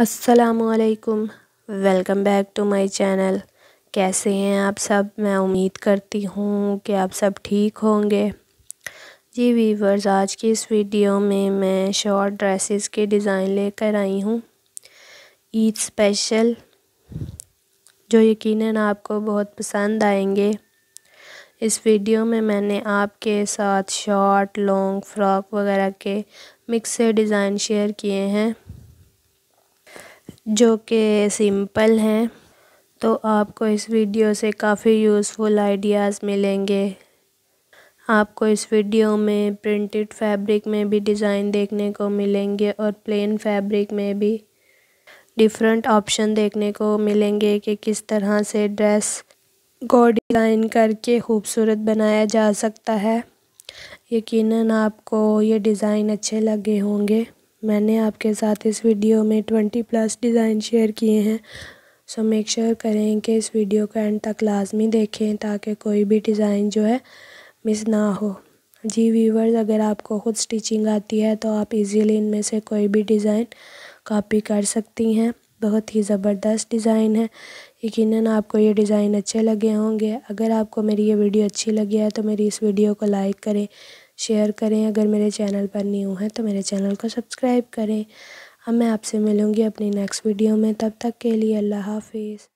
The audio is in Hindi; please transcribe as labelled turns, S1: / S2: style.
S1: असलकम welcome back to my channel कैसे हैं आप सब मैं उम्मीद करती हूँ कि आप सब ठीक होंगे जी वीवर्स आज की इस वीडियो में मैं शॉर्ट ड्रेसेस के डिज़ाइन लेकर आई हूँ ईद स्पेशल जो यकीनन आपको बहुत पसंद आएंगे इस वीडियो में मैंने आपके साथ शॉर्ट लॉन्ग फ़्रॉक वगैरह के मिक्स डिज़ाइन शेयर किए हैं जो कि सिंपल हैं तो आपको इस वीडियो से काफ़ी यूज़फुल आइडियाज़ मिलेंगे आपको इस वीडियो में प्रिंटेड फैब्रिक में भी डिज़ाइन देखने को मिलेंगे और प्लेन फैब्रिक में भी डिफरेंट ऑप्शन देखने को मिलेंगे कि किस तरह से ड्रेस को डिज़ाइन करके खूबसूरत बनाया जा सकता है यकीनन आपको ये डिज़ाइन अच्छे लगे होंगे मैंने आपके साथ इस वीडियो में ट्वेंटी प्लस डिज़ाइन शेयर किए हैं सो मेक श्योर करें कि इस वीडियो को एंड तक लाजमी देखें ताकि कोई भी डिज़ाइन जो है मिस ना हो जी व्यूवर्स अगर आपको ख़ुद स्टिचिंग आती है तो आप इजीली इनमें से कोई भी डिज़ाइन कॉपी कर सकती हैं बहुत ही ज़बरदस्त डिज़ाइन है यकीन आपको ये डिज़ाइन अच्छे लगे होंगे अगर आपको मेरी ये वीडियो अच्छी लगी है तो मेरी इस वीडियो को लाइक करें शेयर करें अगर मेरे चैनल पर न्यू हैं तो मेरे चैनल को सब्सक्राइब करें अब मैं आपसे मिलूँगी अपनी नेक्स्ट वीडियो में तब तक के लिए अल्लाह हाफिज़